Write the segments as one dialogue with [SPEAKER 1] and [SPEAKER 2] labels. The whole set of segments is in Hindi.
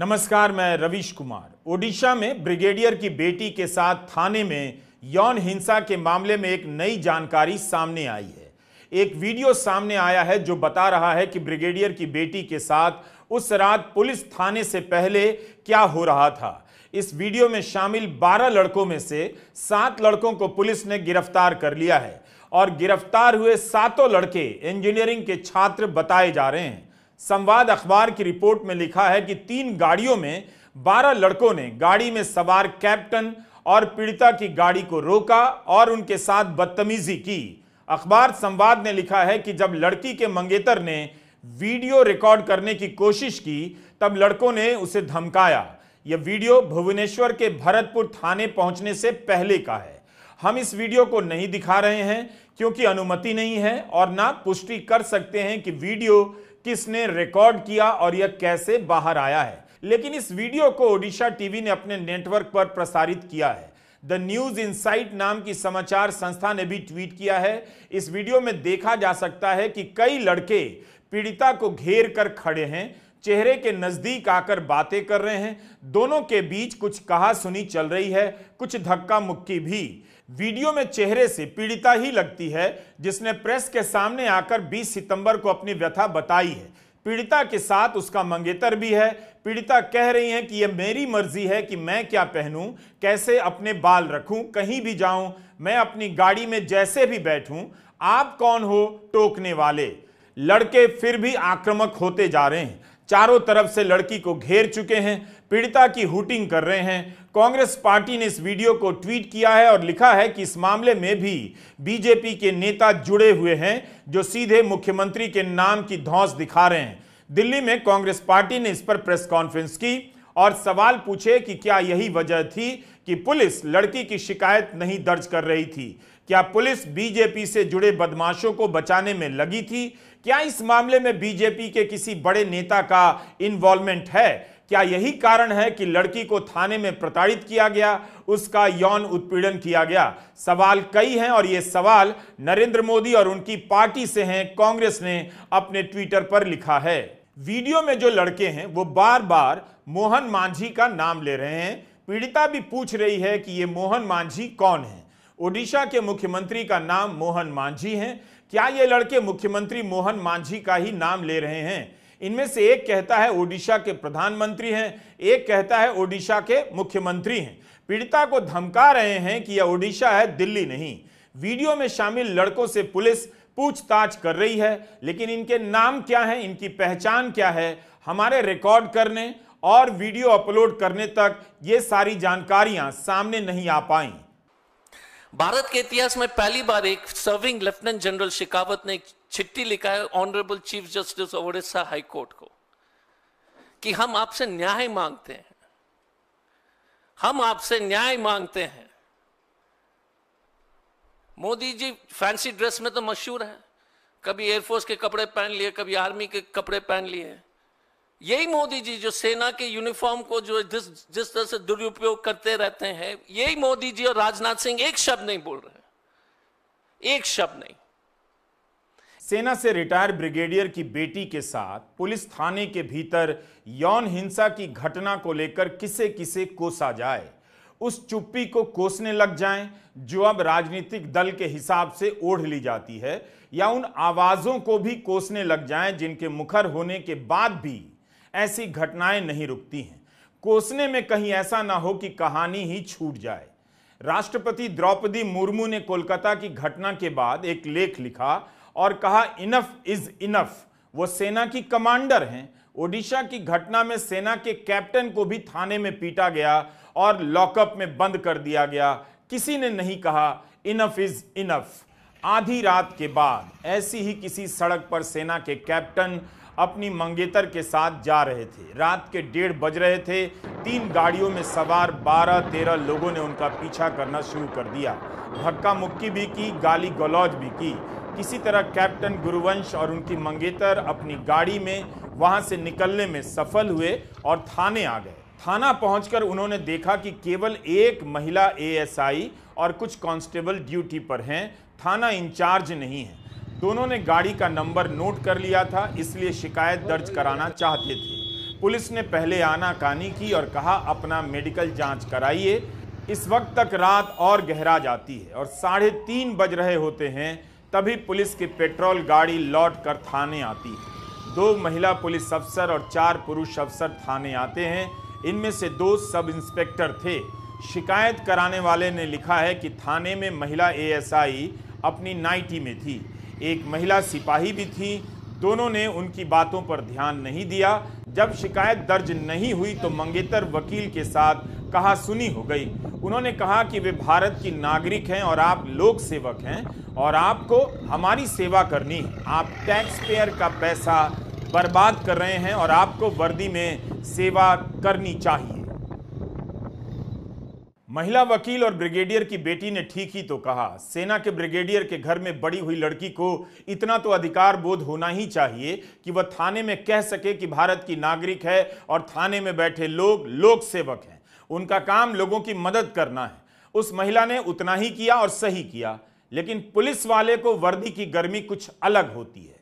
[SPEAKER 1] नमस्कार मैं रवीश कुमार ओडिशा में ब्रिगेडियर की बेटी के साथ थाने में यौन हिंसा के मामले में एक नई जानकारी सामने आई है एक वीडियो सामने आया है जो बता रहा है कि ब्रिगेडियर की बेटी के साथ उस रात पुलिस थाने से पहले क्या हो रहा था इस वीडियो में शामिल 12 लड़कों में से सात लड़कों को पुलिस ने गिरफ्तार कर लिया है और गिरफ्तार हुए सातों लड़के इंजीनियरिंग के छात्र बताए जा रहे हैं संवाद अखबार की रिपोर्ट में लिखा है कि तीन गाड़ियों में बारह लड़कों ने गाड़ी में सवार कैप्टन और पीड़िता की गाड़ी को रोका और उनके साथ बदतमीजी की अखबार संवाद ने लिखा है कि जब लड़की के मंगेतर ने वीडियो रिकॉर्ड करने की कोशिश की तब लड़कों ने उसे धमकाया यह वीडियो भुवनेश्वर के भरतपुर थाने पहुंचने से पहले का है हम इस वीडियो को नहीं दिखा रहे हैं क्योंकि अनुमति नहीं है और ना पुष्टि कर सकते हैं कि वीडियो किसने रिकॉर्ड किया और यह कैसे बाहर आया है लेकिन इस वीडियो को ओडिशा टीवी ने अपने नेटवर्क पर प्रसारित किया है द न्यूज इन नाम की समाचार संस्था ने भी ट्वीट किया है इस वीडियो में देखा जा सकता है कि कई लड़के पीड़िता को घेर कर खड़े हैं चेहरे के नजदीक आकर बातें कर रहे हैं दोनों के बीच कुछ कहा सुनी चल रही है कुछ धक्का मुक्की भी वीडियो में चेहरे से पीड़िता ही लगती है जिसने प्रेस के सामने आकर 20 सितंबर को अपनी व्यथा बताई है पीड़िता के साथ उसका मंगेतर भी है पीड़िता कह रही है कि यह मेरी मर्जी है कि मैं क्या पहनूं कैसे अपने बाल रखूं कहीं भी जाऊं मैं अपनी गाड़ी में जैसे भी बैठूं आप कौन हो टोकने वाले लड़के फिर भी आक्रामक होते जा रहे हैं चारों तरफ से लड़की को घेर चुके हैं पीड़िता की हुटिंग कर रहे हैं कांग्रेस पार्टी ने इस वीडियो को ट्वीट किया है और लिखा है कि इस मामले में भी बीजेपी के नेता जुड़े हुए हैं जो सीधे मुख्यमंत्री के नाम की धौस दिखा रहे हैं दिल्ली में कांग्रेस पार्टी ने इस पर प्रेस कॉन्फ्रेंस की और सवाल पूछे कि क्या यही वजह थी कि पुलिस लड़की की शिकायत नहीं दर्ज कर रही थी क्या पुलिस बीजेपी से जुड़े बदमाशों को बचाने में लगी थी क्या इस मामले में बीजेपी के किसी बड़े नेता का इन्वॉल्वमेंट है क्या यही कारण है कि लड़की को थाने में प्रताड़ित किया गया उसका यौन उत्पीड़न किया गया सवाल कई हैं और ये सवाल नरेंद्र मोदी और उनकी पार्टी से हैं कांग्रेस ने अपने ट्विटर पर लिखा है वीडियो में जो लड़के हैं वो बार बार मोहन मांझी का नाम ले रहे हैं पीड़िता भी पूछ रही है कि ये मोहन मांझी कौन है ओडिशा के मुख्यमंत्री का नाम मोहन मांझी है क्या ये लड़के मुख्यमंत्री मोहन मांझी का ही नाम ले रहे हैं इनमें से एक कहता है ओडिशा के प्रधानमंत्री हैं एक कहता है ओडिशा के मुख्यमंत्री हैं पीड़िता को धमका रहे हैं कि यह ओडिशा है दिल्ली नहीं वीडियो में शामिल लड़कों से पुलिस पूछताछ कर रही है लेकिन इनके नाम क्या हैं इनकी पहचान क्या है हमारे रिकॉर्ड करने और वीडियो अपलोड करने तक ये सारी जानकारियां सामने नहीं आ पाई
[SPEAKER 2] भारत के इतिहास में पहली बार एक सर्विंग लेफ्टिनेंट जनरल शिकावत ने एक चिट्ठी लिखा है honourable chief justice Odisha high court को कि हम आपसे न्याय मांगते हैं हम आपसे न्याय मांगते हैं मोदी जी फैंसी ड्रेस में तो मशहूर है कभी एयरफोर्स के कपड़े पहन लिए कभी आर्मी के कपड़े पहन लिए यही मोदी जी जो सेना के यूनिफॉर्म को जो जिस जिस तरह से दुरुपयोग करते रहते हैं यही मोदी जी और राजनाथ सिंह एक शब्द नहीं बोल रहे एक शब्द नहीं
[SPEAKER 1] सेना से रिटायर ब्रिगेडियर की बेटी के साथ पुलिस थाने के भीतर यौन हिंसा की घटना को लेकर किसे किसे कोसा जाए उस चुप्पी को कोसने लग जाएं जो अब राजनीतिक दल के हिसाब से ओढ़ ली जाती है या उन आवाजों को भी कोसने लग जाएं जिनके मुखर होने के बाद भी ऐसी घटनाएं नहीं रुकती हैं कोसने में कहीं ऐसा ना हो कि कहानी ही छूट जाए राष्ट्रपति द्रौपदी मुर्मू ने कोलकाता की घटना के बाद एक लेख लिखा और कहा इनफ इज इनफ वो सेना की कमांडर हैं ओडिशा की घटना में सेना के कैप्टन को भी थाने में पीटा गया और लॉकअप में बंद कर दिया गया किसी ने नहीं कहा इनफ इज इनफ आधी रात के बाद ऐसी ही किसी सड़क पर सेना के कैप्टन अपनी मंगेतर के साथ जा रहे थे रात के डेढ़ बज रहे थे तीन गाड़ियों में सवार बारह तेरह लोगों ने उनका पीछा करना शुरू कर दिया धक्का मुक्की भी की गाली गलौज भी की किसी तरह कैप्टन गुरुवंश और उनकी मंगेतर अपनी गाड़ी में वहां से निकलने में सफल हुए और थाने आ गए थाना पहुंचकर उन्होंने देखा कि केवल एक महिला एएसआई और कुछ कांस्टेबल ड्यूटी पर हैं थाना इंचार्ज नहीं है दोनों ने गाड़ी का नंबर नोट कर लिया था इसलिए शिकायत दर्ज कराना चाहते थे पुलिस ने पहले आनाकानी की और कहा अपना मेडिकल जांच कराइए इस वक्त तक रात और गहरा जाती है और साढ़े तीन बज रहे होते हैं तभी पुलिस की पेट्रोल गाड़ी लौट कर थाने आती है दो महिला पुलिस अफसर और चार पुरुष अफसर थाने आते हैं इनमें से दो सब इंस्पेक्टर थे शिकायत कराने वाले ने लिखा है कि थाने में महिला एएसआई अपनी नाइटी में थी एक महिला सिपाही भी थी दोनों ने उनकी बातों पर ध्यान नहीं दिया जब शिकायत दर्ज नहीं हुई तो मंगेतर वकील के साथ कहा सुनी हो गई उन्होंने कहा कि वे भारत की नागरिक हैं और आप लोक सेवक हैं और आपको हमारी सेवा करनी है आप टैक्स पेयर का पैसा बर्बाद कर रहे हैं और आपको वर्दी में सेवा करनी चाहिए महिला वकील और ब्रिगेडियर की बेटी ने ठीक ही तो कहा सेना के ब्रिगेडियर के घर में बड़ी हुई लड़की को इतना तो अधिकार बोध होना ही चाहिए कि वह थाने में कह सके कि भारत की नागरिक है और थाने में बैठे लोग लोक सेवक हैं उनका काम लोगों की मदद करना है उस महिला ने उतना ही किया और सही किया लेकिन पुलिस वाले को वर्दी की गर्मी कुछ अलग होती है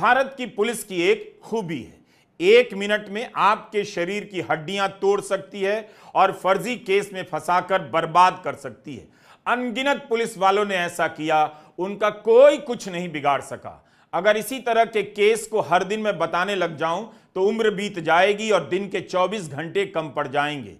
[SPEAKER 1] भारत की पुलिस की एक खूबी है एक मिनट में आपके शरीर की हड्डियां तोड़ सकती है और फर्जी केस में फंसाकर बर्बाद कर सकती है अनगिनत पुलिस वालों ने ऐसा किया उनका कोई कुछ नहीं बिगाड़ सका अगर इसी तरह के केस को हर दिन में बताने लग जाऊं तो उम्र बीत जाएगी और दिन के 24 घंटे कम पड़ जाएंगे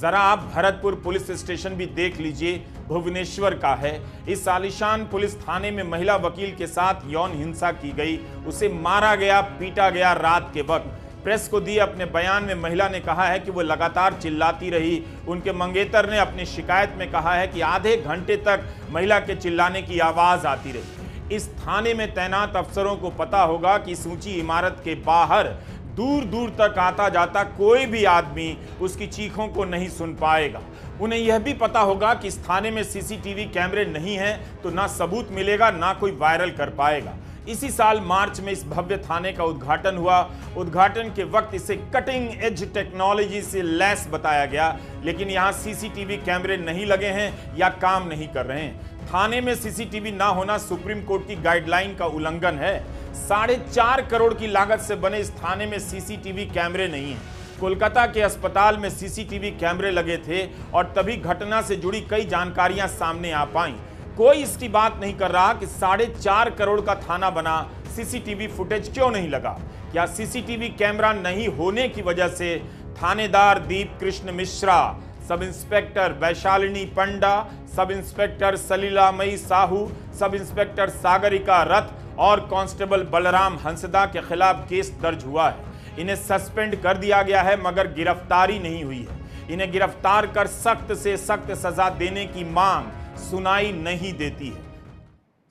[SPEAKER 1] जरा आप भरतपुर पुलिस स्टेशन भी देख लीजिए भुवनेश्वर का है इस आलिशान पुलिस थाने में महिला वकील के साथ यौन हिंसा की गई उसे मारा गया पीटा गया रात के वक्त प्रेस को दिए अपने बयान में महिला ने कहा है कि वो लगातार चिल्लाती रही उनके मंगेतर ने अपनी शिकायत में कहा है कि आधे घंटे तक महिला के चिल्लाने की आवाज़ आती रही इस थाने में तैनात अफसरों को पता होगा कि सूची इमारत के बाहर दूर दूर तक आता जाता कोई भी आदमी उसकी चीखों को नहीं सुन पाएगा उन्हें यह भी पता होगा कि इस थाने में सीसीटीवी कैमरे नहीं हैं तो ना सबूत मिलेगा ना कोई वायरल कर पाएगा इसी साल मार्च में इस भव्य थाने का उद्घाटन हुआ उद्घाटन के वक्त इसे कटिंग एज टेक्नोलॉजी से लैस बताया गया लेकिन यहाँ सीसीटीवी कैमरे नहीं लगे हैं या काम नहीं कर रहे हैं थाने में सीसीटीवी ना होना सुप्रीम कोर्ट की गाइडलाइन का उल्लंघन है साढ़े चार करोड़ की लागत से बने इस थाने में सीसीटीवी कैमरे नहीं हैं कोलकाता के अस्पताल में सीसीटीवी कैमरे लगे थे और तभी घटना से जुड़ी कई जानकारियां सामने आ पाईं कोई इसकी बात नहीं कर रहा कि साढ़े चार करोड़ का थाना बना सीसीटीवी फुटेज क्यों नहीं लगा क्या सीसीटीवी कैमरा नहीं होने की वजह से थानेदार दीप कृष्ण मिश्रा सब इंस्पेक्टर वैशालिनी पंडा sub inspector सलीलामयी Sahu sub inspector Sagarika रथ और कांस्टेबल बलराम हंसदा के खिलाफ केस दर्ज हुआ है इन्हें सस्पेंड कर दिया गया है मगर गिरफ्तारी नहीं हुई है इन्हें गिरफ्तार कर सख्त से सख्त सजा देने की मांग सुनाई नहीं देती है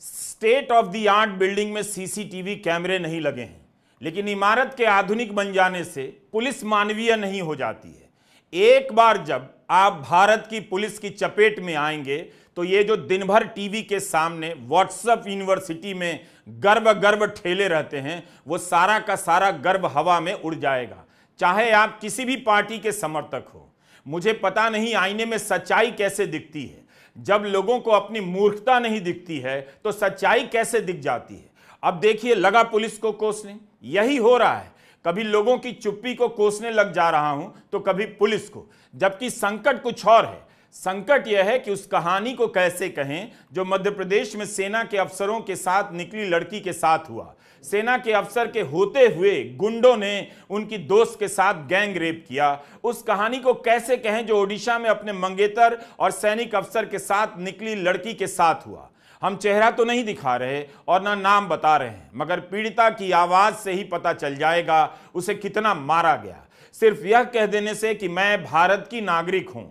[SPEAKER 1] state of the art building में सीसीटीवी कैमरे नहीं लगे हैं लेकिन इमारत के आधुनिक बन जाने से पुलिस मानवीय नहीं हो जाती है एक बार जब आप भारत की पुलिस की चपेट में आएंगे तो ये जो दिन भर टीवी के सामने व्हाट्सएप यूनिवर्सिटी में गर्व गर्व ठेले रहते हैं वो सारा का सारा गर्व हवा में उड़ जाएगा चाहे आप किसी भी पार्टी के समर्थक हो मुझे पता नहीं आईने में सच्चाई कैसे दिखती है जब लोगों को अपनी मूर्खता नहीं दिखती है तो सच्चाई कैसे दिख जाती है अब देखिए लगा पुलिस को कोसने यही हो रहा है कभी लोगों की चुप्पी को कोसने लग जा रहा हूं तो कभी पुलिस को जबकि संकट कुछ और है संकट यह है कि उस कहानी को कैसे कहें जो मध्य प्रदेश में सेना के अफसरों के साथ निकली लड़की के साथ हुआ सेना के अफसर के होते हुए गुंडों ने उनकी दोस्त के साथ गैंग रेप किया उस कहानी को कैसे कहें जो ओडिशा में अपने मंगेतर और सैनिक अफसर के साथ निकली लड़की के साथ हुआ हम चेहरा तो नहीं दिखा रहे और ना नाम बता रहे हैं मगर पीड़िता की आवाज़ से ही पता चल जाएगा उसे कितना मारा गया सिर्फ यह कह देने से कि मैं भारत की नागरिक हूं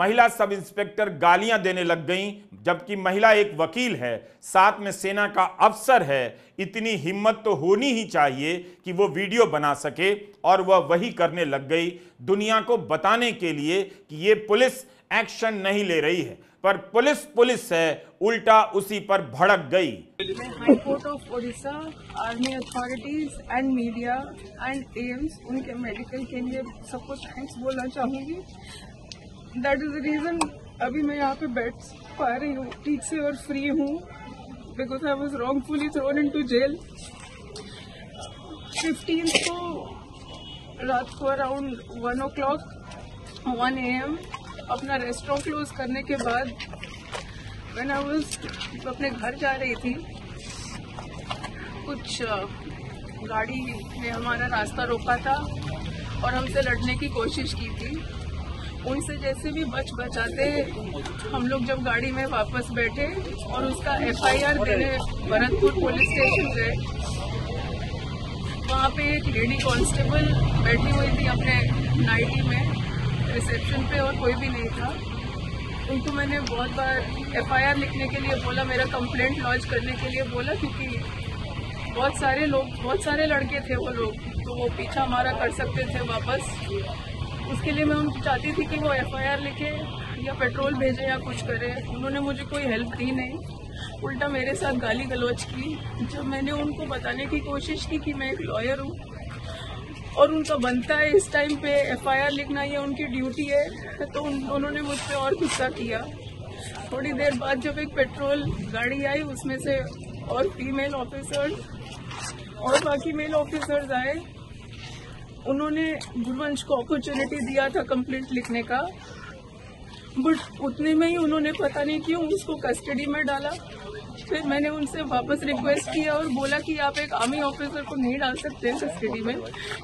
[SPEAKER 1] महिला सब इंस्पेक्टर गालियां देने लग गई जबकि महिला एक वकील है साथ में सेना का अफसर है इतनी हिम्मत तो होनी ही चाहिए कि वो वीडियो बना सके और वह वही करने लग गई दुनिया को बताने के लिए कि ये पुलिस एक्शन नहीं ले रही है पर पुलिस पुलिस है उल्टा उसी पर भड़क गई
[SPEAKER 2] high court of Odisha army authorities and media and AIIMS उनके मेडिकल के लिए सबको थैंक्स बोलना चाहूंगी दैट इज द रीजन अभी मैं यहाँ पे बैठ पा रही हूँ ठीक से और फ्री हूँ because I was wrongfully thrown into jail fifteen को रात को around one o'clock one A M अपना रेस्टोरेंट क्लोज करने के बाद मैं आई वॉज अपने घर जा रही थी कुछ गाड़ी ने हमारा रास्ता रोका था और हमसे लड़ने की कोशिश की थी उनसे जैसे भी बच बचाते हम लोग जब गाड़ी में वापस बैठे और उसका एफआईआर देने भरतपुर पुलिस स्टेशन गए वहाँ पे एक लेडी कांस्टेबल बैठी हुई थी अपने नाइटी में रिसेप्शन पे और कोई भी नहीं था उनको मैंने बहुत बार एफआईआर लिखने के लिए बोला मेरा कंप्लेंट लॉन्च करने के लिए बोला क्योंकि बहुत सारे लोग बहुत सारे लड़के थे वो लोग तो वो पीछा हमारा कर सकते थे वापस उसके लिए मैं उनकी चाहती थी कि वो एफआईआर लिखे या पेट्रोल भेजें या कुछ करें उन्होंने मुझे कोई हेल्प दी नहीं उल्टा मेरे साथ गाली गलौज की जब मैंने उनको बताने की कोशिश की कि मैं एक लॉयर हूँ और उनका बनता है इस टाइम पे एफआईआर लिखना ये उनकी ड्यूटी है तो उन, उन्होंने मुझ पर और गुस्सा किया थोड़ी देर बाद जब एक पेट्रोल गाड़ी आई उसमें से और फीमेल ऑफिसर्स और बाकी मेल ऑफिसर्स आए उन्होंने गुरुवंश को अपॉर्चुनिटी दिया था कंप्लेंट लिखने का बट उतने में ही उन्होंने पता नहीं क्यों उसको कस्टडी में डाला फिर मैंने उनसे वापस रिक्वेस्ट किया और बोला कि आप एक आर्मी ऑफिसर को नहीं डाल सकते हैं कस्टडी में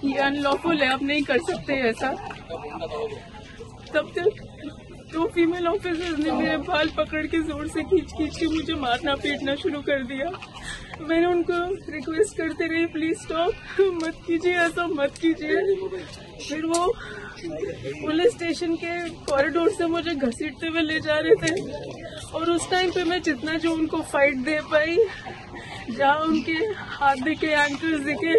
[SPEAKER 2] ये अनलॉफुल है आप नहीं कर सकते ऐसा तब तक दो फीमेल ऑफिसर्स ने मेरे बाल पकड़ के जोर से खींच खींच के मुझे मारना पीटना शुरू कर दिया मैंने उनको रिक्वेस्ट करते रही प्लीज स्टॉप मत कीजिए ऐसा मत कीजिए फिर वो पुलिस स्टेशन के कॉरिडोर से मुझे घसीटते हुए ले जा रहे थे और उस टाइम पे मैं जितना जो उनको फाइट दे पाई जहाँ उनके हाथ दिखे एंकल्स दिखे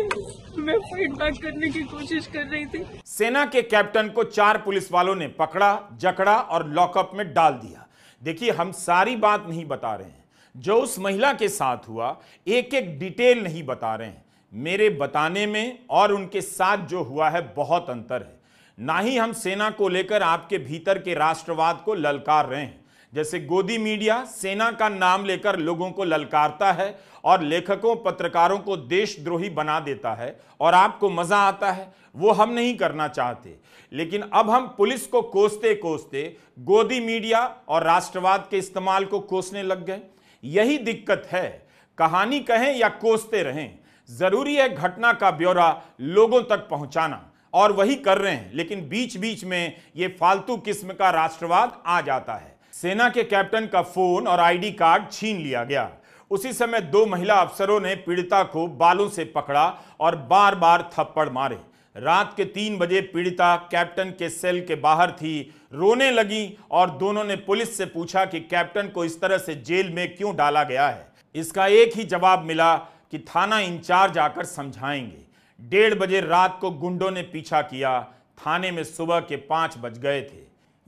[SPEAKER 2] मैं फाइट बैक करने की कोशिश कर रही थी
[SPEAKER 1] सेना के कैप्टन को चार पुलिस वालों ने पकड़ा जकड़ा और लॉकअप में डाल दिया देखिए हम सारी बात नहीं बता रहे हैं जो उस महिला के साथ हुआ एक एक डिटेल नहीं बता रहे हैं मेरे बताने में और उनके साथ जो हुआ है बहुत अंतर है ना ही हम सेना को लेकर आपके भीतर के राष्ट्रवाद को ललकार रहे हैं जैसे गोदी मीडिया सेना का नाम लेकर लोगों को ललकारता है और लेखकों पत्रकारों को देशद्रोही बना देता है और आपको मज़ा आता है वो हम नहीं करना चाहते लेकिन अब हम पुलिस को कोसते कोसते गोदी मीडिया और राष्ट्रवाद के इस्तेमाल को कोसने लग गए यही दिक्कत है कहानी कहें या कोसते रहें जरूरी है घटना का ब्यौरा लोगों तक पहुंचाना और वही कर रहे हैं लेकिन बीच बीच में ये फालतू किस्म का राष्ट्रवाद आ जाता है सेना के कैप्टन का फोन और आईडी कार्ड छीन लिया गया उसी समय दो महिला अफसरों ने पीड़िता को बालों से पकड़ा और बार बार थप्पड़ मारे रात के तीन बजे पीड़िता कैप्टन के सेल के बाहर थी रोने लगी और दोनों ने पुलिस से पूछा कि कैप्टन को इस तरह से जेल में क्यों डाला गया है इसका एक ही जवाब मिला कि थाना इंचार्ज आकर समझाएंगे डेढ़ बजे रात को गुंडों ने पीछा किया थाने में सुबह के पांच बज गए थे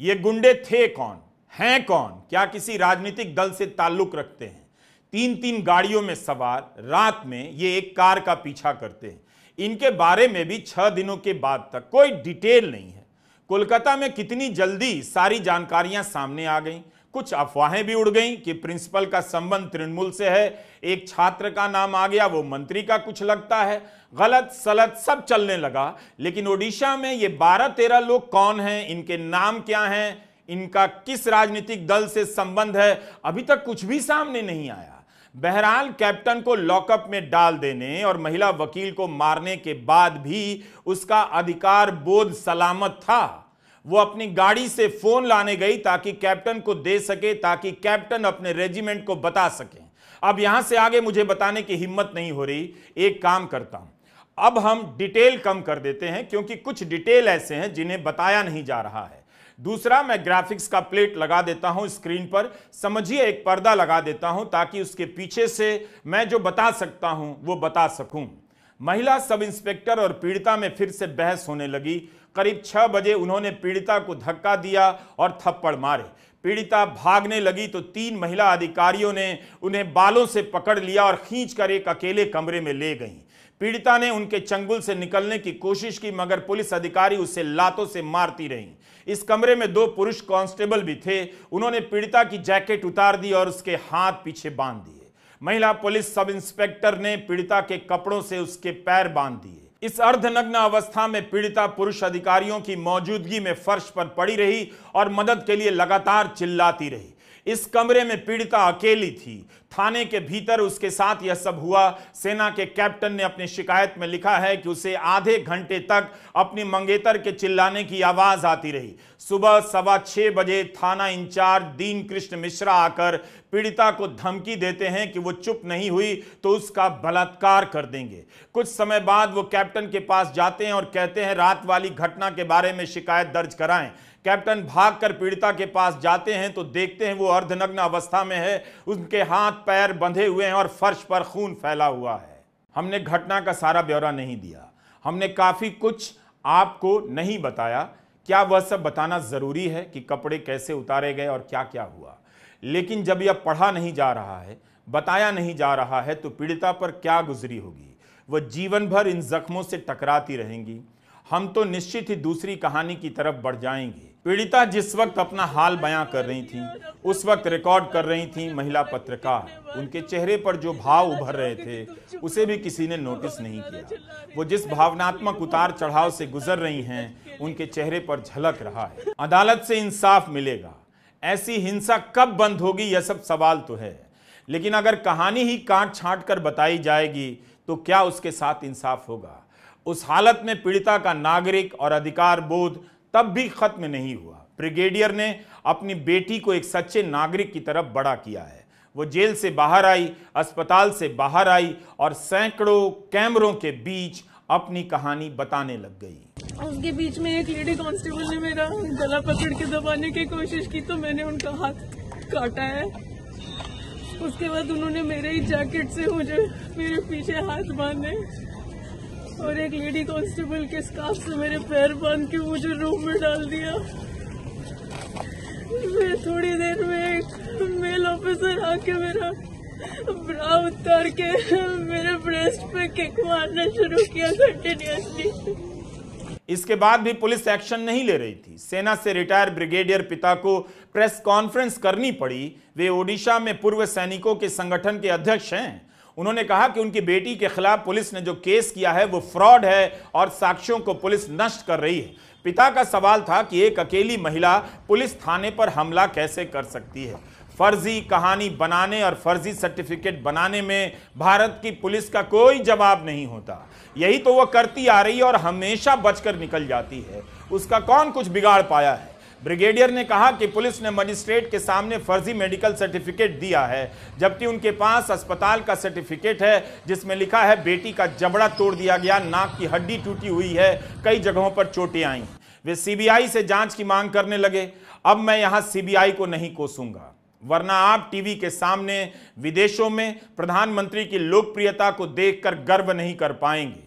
[SPEAKER 1] ये गुंडे थे कौन हैं कौन क्या किसी राजनीतिक दल से ताल्लुक रखते हैं तीन तीन गाड़ियों में सवार रात में ये एक कार का पीछा करते हैं इनके बारे में भी छह दिनों के बाद तक कोई डिटेल नहीं है कोलकाता में कितनी जल्दी सारी जानकारियां सामने आ गई कुछ अफवाहें भी उड़ गईं कि प्रिंसिपल का संबंध तृणमूल से है एक छात्र का नाम आ गया वो मंत्री का कुछ लगता है गलत सलत सब चलने लगा लेकिन ओडिशा में ये बारह तेरह लोग कौन हैं इनके नाम क्या हैं इनका किस राजनीतिक दल से संबंध है अभी तक कुछ भी सामने नहीं आया बहरहाल कैप्टन को लॉकअप में डाल देने और महिला वकील को मारने के बाद भी उसका अधिकार बोध सलामत था वो अपनी गाड़ी से फोन लाने गई ताकि कैप्टन को दे सके ताकि कैप्टन अपने रेजिमेंट को बता सके अब यहां से आगे मुझे बताने की हिम्मत नहीं हो रही एक काम करता हूं अब हम डिटेल कम कर देते हैं क्योंकि कुछ डिटेल ऐसे हैं जिन्हें बताया नहीं जा रहा है दूसरा मैं ग्राफिक्स का प्लेट लगा देता हूं स्क्रीन पर समझिए एक पर्दा लगा देता हूं ताकि उसके पीछे से मैं जो बता सकता हूं वो बता सकूं महिला सब इंस्पेक्टर और पीड़िता में फिर से बहस होने लगी करीब छः बजे उन्होंने पीड़िता को धक्का दिया और थप्पड़ मारे पीड़िता भागने लगी तो तीन महिला अधिकारियों ने उन्हें बालों से पकड़ लिया और खींच कर एक अकेले कमरे में ले गईं पीड़िता ने उनके चंगुल से निकलने की कोशिश की मगर पुलिस अधिकारी उसे लातों से मारती रहीं इस कमरे में दो पुरुष कांस्टेबल भी थे उन्होंने पीड़िता की जैकेट उतार दी और उसके हाथ पीछे बांध दिए महिला पुलिस सब इंस्पेक्टर ने पीड़िता के कपड़ों से उसके पैर बांध दिए इस अर्धनग्न अवस्था में पीड़िता पुरुष अधिकारियों की मौजूदगी में फर्श पर पड़ी रही और मदद के लिए लगातार चिल्लाती रही इस कमरे में पीड़िता अकेली थी थाने के भीतर उसके साथ यह सब हुआ सेना के कैप्टन ने अपनी शिकायत में लिखा है कि उसे आधे घंटे तक अपनी मंगेतर के चिल्लाने की आवाज आती रही सुबह सवा छह बजे थाना इंचार्ज दीन कृष्ण मिश्रा आकर पीड़िता को धमकी देते हैं कि वो चुप नहीं हुई तो उसका बलात्कार कर देंगे कुछ समय बाद वो कैप्टन के पास जाते हैं और कहते हैं रात वाली घटना के बारे में शिकायत दर्ज कराएं कैप्टन भागकर पीड़िता के पास जाते हैं तो देखते हैं वो अर्धनग्न अवस्था में है उनके हाथ पैर बंधे हुए हैं और फर्श पर खून फैला हुआ है हमने घटना का सारा ब्यौरा नहीं दिया हमने काफ़ी कुछ आपको नहीं बताया क्या वह सब बताना ज़रूरी है कि कपड़े कैसे उतारे गए और क्या क्या हुआ लेकिन जब यह पढ़ा नहीं जा रहा है बताया नहीं जा रहा है तो पीड़िता पर क्या गुजरी होगी वह जीवन भर इन जख्मों से टकराती रहेंगी हम तो निश्चित ही दूसरी कहानी की तरफ बढ़ जाएंगे पीड़िता जिस वक्त अपना हाल बयां कर रही थी उस वक्त रिकॉर्ड कर रही थी महिला पत्रकार उनके चेहरे पर जो भाव उभर रहे थे उसे भी किसी ने नोटिस नहीं किया वो जिस भावनात्मक उतार चढ़ाव से गुजर रही हैं उनके चेहरे पर झलक रहा है अदालत से इंसाफ मिलेगा ऐसी हिंसा कब बंद होगी यह सब सवाल तो है लेकिन अगर कहानी ही काट छाट कर बताई जाएगी तो क्या उसके साथ इंसाफ होगा उस हालत में पीड़िता का नागरिक और अधिकार बोध तब भी खत्म नहीं हुआ ब्रिगेडियर ने अपनी बेटी को एक सच्चे नागरिक की तरफ बड़ा किया है वो जेल से बाहर आई अस्पताल से बाहर आई और सैकड़ों कैमरों के बीच अपनी कहानी बताने लग गई
[SPEAKER 2] उसके बीच में एक लेडी कांस्टेबल ने मेरा गला पकड़ के दबाने की कोशिश की तो मैंने उनका हाथ काटा है उसके बाद उन्होंने मेरे ही जैकेट से मुझे मेरे पीछे हाथ बांधे और एक लेडी कांस्टेबल के स्काफ से मेरे पैर बांध के मुझे रूम में डाल दिया फिर थोड़ी देर में एक मेल ऑफिसर आके मेरा ब्रा उतार के मेरे ब्रेस्ट पे किक मारना शुरू किया कंटिन्यूसली
[SPEAKER 1] इसके बाद भी पुलिस एक्शन नहीं ले रही थी सेना से रिटायर ब्रिगेडियर पिता को प्रेस कॉन्फ्रेंस करनी पड़ी वे ओडिशा में पूर्व सैनिकों के संगठन के अध्यक्ष हैं उन्होंने कहा कि उनकी बेटी के खिलाफ पुलिस ने जो केस किया है वो फ्रॉड है और साक्ष्यों को पुलिस नष्ट कर रही है पिता का सवाल था कि एक अकेली महिला पुलिस थाने पर हमला कैसे कर सकती है फर्जी कहानी बनाने और फर्जी सर्टिफिकेट बनाने में भारत की पुलिस का कोई जवाब नहीं होता यही तो वह करती आ रही है और हमेशा बचकर निकल जाती है उसका कौन कुछ बिगाड़ पाया है ब्रिगेडियर ने कहा कि पुलिस ने मजिस्ट्रेट के सामने फर्जी मेडिकल सर्टिफिकेट दिया है जबकि उनके पास अस्पताल का सर्टिफिकेट है जिसमें लिखा है बेटी का जबड़ा तोड़ दिया गया नाक की हड्डी टूटी हुई है कई जगहों पर चोटें आई वे सीबीआई से जांच की मांग करने लगे अब मैं यहां सीबीआई को नहीं कोसूंगा वरना आप टीवी के सामने विदेशों में प्रधानमंत्री की लोकप्रियता को देखकर गर्व नहीं कर पाएंगे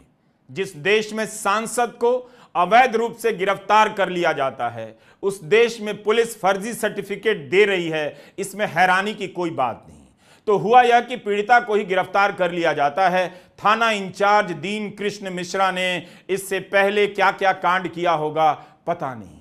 [SPEAKER 1] जिस देश में सांसद को अवैध रूप से गिरफ्तार कर लिया जाता है उस देश में पुलिस फर्जी सर्टिफिकेट दे रही है इसमें हैरानी की कोई बात नहीं तो हुआ यह कि पीड़िता को ही गिरफ्तार कर लिया जाता है थाना इंचार्ज दीन कृष्ण मिश्रा ने इससे पहले क्या क्या कांड किया होगा पता नहीं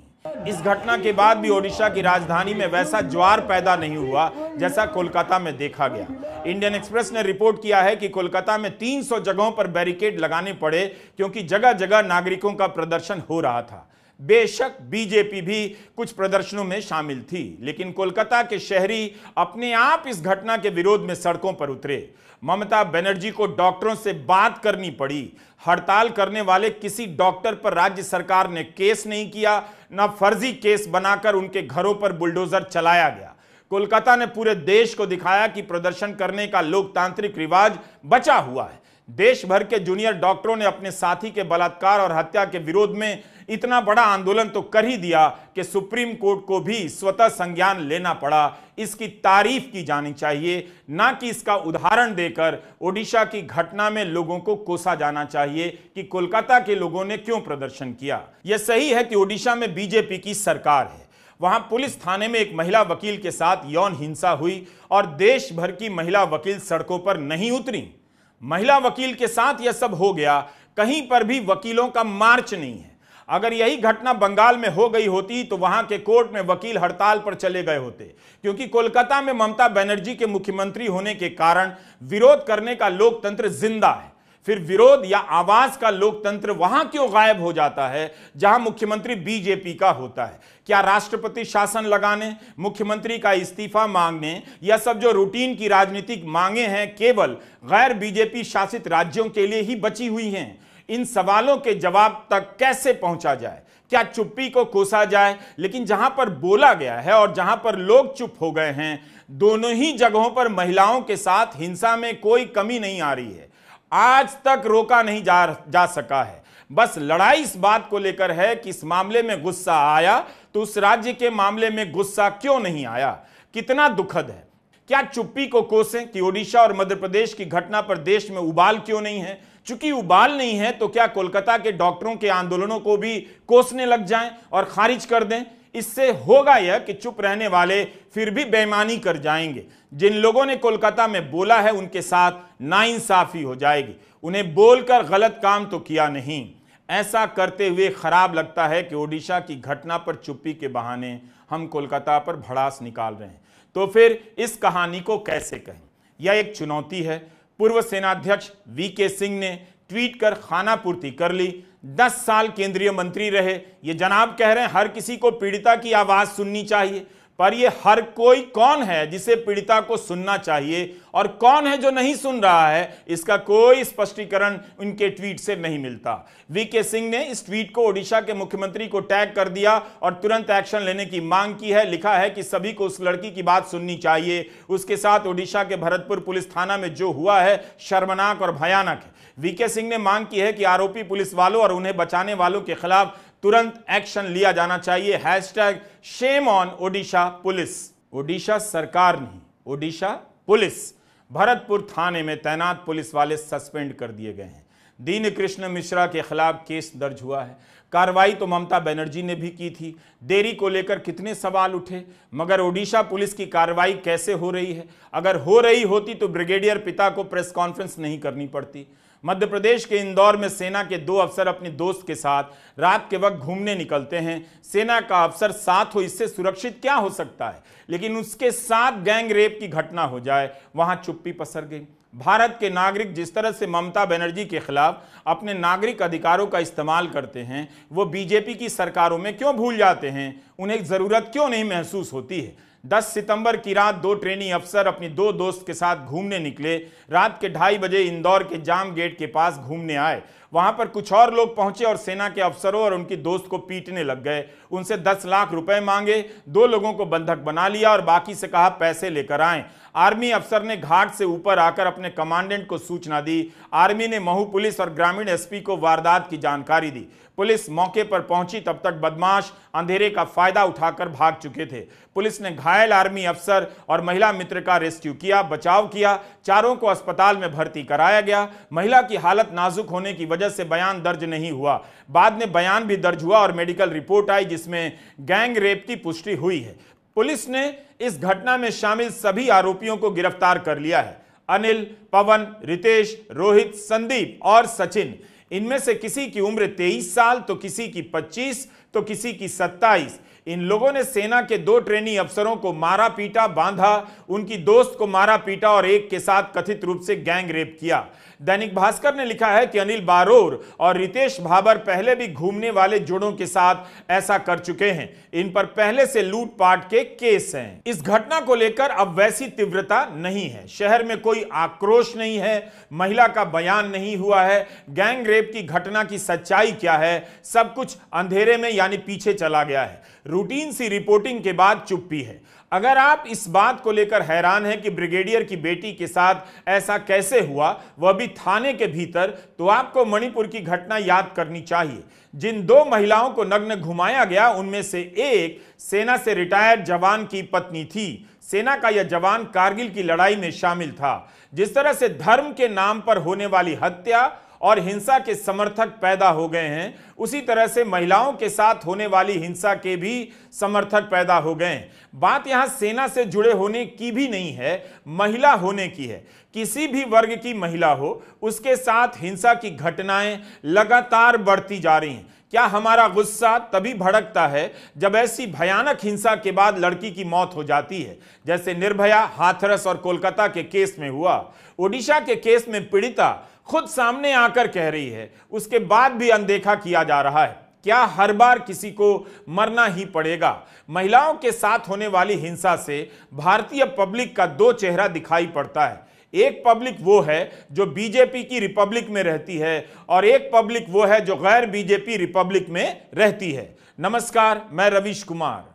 [SPEAKER 1] इस घटना के बाद भी ओडिशा की राजधानी में वैसा ज्वार पैदा नहीं हुआ जैसा कोलकाता में देखा गया इंडियन एक्सप्रेस ने रिपोर्ट किया है कि कोलकाता में 300 जगहों पर बैरिकेड लगाने पड़े क्योंकि जगह जगह नागरिकों का प्रदर्शन हो रहा था बेशक बीजेपी भी कुछ प्रदर्शनों में शामिल थी लेकिन कोलकाता के शहरी अपने आप इस घटना के विरोध में सड़कों पर उतरे ममता बनर्जी को डॉक्टरों से बात करनी पड़ी हड़ताल करने वाले किसी डॉक्टर पर राज्य सरकार ने केस नहीं किया ना फर्जी केस बनाकर उनके घरों पर बुलडोजर चलाया गया कोलकाता ने पूरे देश को दिखाया कि प्रदर्शन करने का लोकतांत्रिक रिवाज बचा हुआ है देश भर के जूनियर डॉक्टरों ने अपने साथी के बलात्कार और हत्या के विरोध में इतना बड़ा आंदोलन तो कर ही दिया कि सुप्रीम कोर्ट को भी स्वतः संज्ञान लेना पड़ा इसकी तारीफ की जानी चाहिए ना कि इसका उदाहरण देकर ओडिशा की घटना में लोगों को कोसा जाना चाहिए कि कोलकाता के लोगों ने क्यों प्रदर्शन किया यह सही है कि ओडिशा में बीजेपी की सरकार है वहां पुलिस थाने में एक महिला वकील के साथ यौन हिंसा हुई और देश भर की महिला वकील सड़कों पर नहीं उतरी महिला वकील के साथ यह सब हो गया कहीं पर भी वकीलों का मार्च नहीं है अगर यही घटना बंगाल में हो गई होती तो वहां के कोर्ट में वकील हड़ताल पर चले गए होते क्योंकि कोलकाता में ममता बनर्जी के मुख्यमंत्री होने के कारण विरोध करने का लोकतंत्र जिंदा है फिर विरोध या आवाज का लोकतंत्र वहां क्यों गायब हो जाता है जहां मुख्यमंत्री बीजेपी का होता है क्या राष्ट्रपति शासन लगाने मुख्यमंत्री का इस्तीफा मांगने यह सब जो रूटीन की राजनीतिक मांगे हैं केवल गैर बीजेपी शासित राज्यों के लिए ही बची हुई हैं इन सवालों के जवाब तक कैसे पहुंचा जाए क्या चुप्पी को कोसा जाए लेकिन जहां पर बोला गया है और जहां पर लोग चुप हो गए हैं दोनों ही जगहों पर महिलाओं के साथ हिंसा में कोई कमी नहीं आ रही है आज तक रोका नहीं जा जा सका है बस लड़ाई इस बात को लेकर है कि इस मामले में गुस्सा आया तो उस राज्य के मामले में गुस्सा क्यों नहीं आया कितना दुखद है क्या चुप्पी को कोसें कि ओडिशा और मध्य प्रदेश की घटना पर देश में उबाल क्यों नहीं है चूंकि उबाल नहीं है तो क्या कोलकाता के डॉक्टरों के आंदोलनों को भी कोसने लग जाएं और खारिज कर दें इससे होगा यह कि चुप रहने वाले फिर भी बेमानी कर जाएंगे जिन लोगों ने कोलकाता में बोला है उनके साथ नाइंसाफी हो जाएगी उन्हें बोलकर गलत काम तो किया नहीं ऐसा करते हुए खराब लगता है कि ओडिशा की घटना पर चुप्पी के बहाने हम कोलकाता पर भड़ास निकाल रहे हैं तो फिर इस कहानी को कैसे कहें यह एक चुनौती है पूर्व सेनाध्यक्ष वी के सिंह ने ट्वीट कर खानापूर्ति कर ली दस साल केंद्रीय मंत्री रहे ये जनाब कह रहे हैं हर किसी को पीड़िता की आवाज़ सुननी चाहिए पर यह हर कोई कौन है जिसे पीड़िता को सुनना चाहिए और कौन है जो नहीं सुन रहा है इसका कोई स्पष्टीकरण उनके ट्वीट से नहीं मिलता वीके सिंह ने इस ट्वीट को ओडिशा के मुख्यमंत्री को टैग कर दिया और तुरंत एक्शन लेने की मांग की है लिखा है कि सभी को उस लड़की की बात सुननी चाहिए उसके साथ ओडिशा के भरतपुर पुलिस थाना में जो हुआ है शर्मनाक और भयानक है वीके सिंह ने मांग की है कि आरोपी पुलिस वालों और उन्हें बचाने वालों के खिलाफ तुरंत एक्शन लिया जाना चाहिए hashtag shame on Odisha police Odisha सरकार नहीं ओडिशा पुलिस भरतपुर थाने में तैनात पुलिस वाले सस्पेंड कर दिए गए हैं दीन कृष्ण मिश्रा के खिलाफ केस दर्ज हुआ है कार्रवाई तो ममता बनर्जी ने भी की थी देरी को लेकर कितने सवाल उठे मगर ओडिशा पुलिस की कार्रवाई कैसे हो रही है अगर हो रही होती तो ब्रिगेडियर पिता को प्रेस कॉन्फ्रेंस नहीं करनी पड़ती मध्य प्रदेश के इंदौर में सेना के दो अफसर अपने दोस्त के साथ रात के वक्त घूमने निकलते हैं सेना का अफसर साथ हो इससे सुरक्षित क्या हो सकता है लेकिन उसके साथ गैंग रेप की घटना हो जाए वहां चुप्पी पसर गई भारत के नागरिक जिस तरह से ममता बनर्जी के खिलाफ अपने नागरिक अधिकारों का इस्तेमाल करते हैं वो बीजेपी की सरकारों में क्यों भूल जाते हैं उन्हें ज़रूरत क्यों नहीं महसूस होती है 10 सितंबर की रात दो ट्रेनी अफसर अपने दो दोस्त के साथ घूमने निकले रात के ढाई बजे इंदौर के जाम गेट के पास घूमने आए वहां पर कुछ और लोग पहुंचे और सेना के अफसरों और उनकी दोस्त को पीटने लग गए उनसे दस लाख रुपए मांगे दो लोगों को बंधक बना लिया और बाकी से कहा पैसे लेकर आए आर्मी अफसर ने घाट से ऊपर आकर अपने कमांडेंट को सूचना दी आर्मी ने महू पुलिस और ग्रामीण एसपी को वारदात की जानकारी दी पुलिस मौके पर पहुंची तब तक बदमाश अंधेरे का फायदा उठाकर भाग चुके थे पुलिस ने घायल आर्मी अफसर और महिला मित्र का रेस्क्यू किया बचाव किया चारों को अस्पताल में भर्ती कराया गया महिला की हालत नाजुक होने की वजह वजह से बयान दर्ज नहीं हुआ बाद में बयान भी दर्ज हुआ और मेडिकल रिपोर्ट आई जिसमें गैंग रेप की पुष्टि हुई है पुलिस ने इस घटना में शामिल सभी आरोपियों को गिरफ्तार कर लिया है अनिल पवन रितेश रोहित संदीप और सचिन इनमें से किसी की उम्र 23 साल तो किसी की 25 तो किसी की 27 इन लोगों ने सेना के दो ट्रेनी अफसरों को मारा पीटा बांधा उनकी दोस्त को मारा पीटा और एक के साथ कथित रूप से गैंग रेप किया दैनिक भास्कर ने लिखा है कि अनिल बारोर और रितेश भाबर पहले भी घूमने वाले जोड़ों के साथ ऐसा कर चुके हैं इन पर पहले से लूटपाट के केस हैं इस घटना को लेकर अब वैसी तीव्रता नहीं है शहर में कोई आक्रोश नहीं है महिला का बयान नहीं हुआ है गैंग रेप की घटना की सच्चाई क्या है सब कुछ अंधेरे में यानी पीछे चला गया है रूटीन सी रिपोर्टिंग के बाद चुप्पी है अगर आप इस बात को लेकर हैरान हैं कि ब्रिगेडियर की बेटी के साथ ऐसा कैसे हुआ वह भी थाने के भीतर तो आपको मणिपुर की घटना याद करनी चाहिए जिन दो महिलाओं को नग्न घुमाया गया उनमें से एक सेना से रिटायर्ड जवान की पत्नी थी सेना का यह जवान कारगिल की लड़ाई में शामिल था जिस तरह से धर्म के नाम पर होने वाली हत्या और हिंसा के समर्थक पैदा हो गए हैं उसी तरह से महिलाओं के साथ होने वाली हिंसा के भी समर्थक पैदा हो गए हैं बात यहां सेना से जुड़े होने की भी नहीं है महिला होने की है किसी भी वर्ग की महिला हो उसके साथ हिंसा की घटनाएं लगातार बढ़ती जा रही हैं क्या हमारा गुस्सा तभी भड़कता है जब ऐसी भयानक हिंसा के बाद लड़की की मौत हो जाती है जैसे निर्भया हाथरस और कोलकाता के केस में हुआ ओडिशा के केस में पीड़िता खुद सामने आकर कह रही है उसके बाद भी अनदेखा किया जा रहा है क्या हर बार किसी को मरना ही पड़ेगा महिलाओं के साथ होने वाली हिंसा से भारतीय पब्लिक का दो चेहरा दिखाई पड़ता है एक पब्लिक वो है जो बीजेपी की रिपब्लिक में रहती है और एक पब्लिक वो है जो गैर बीजेपी रिपब्लिक में रहती है नमस्कार मैं रविश कुमार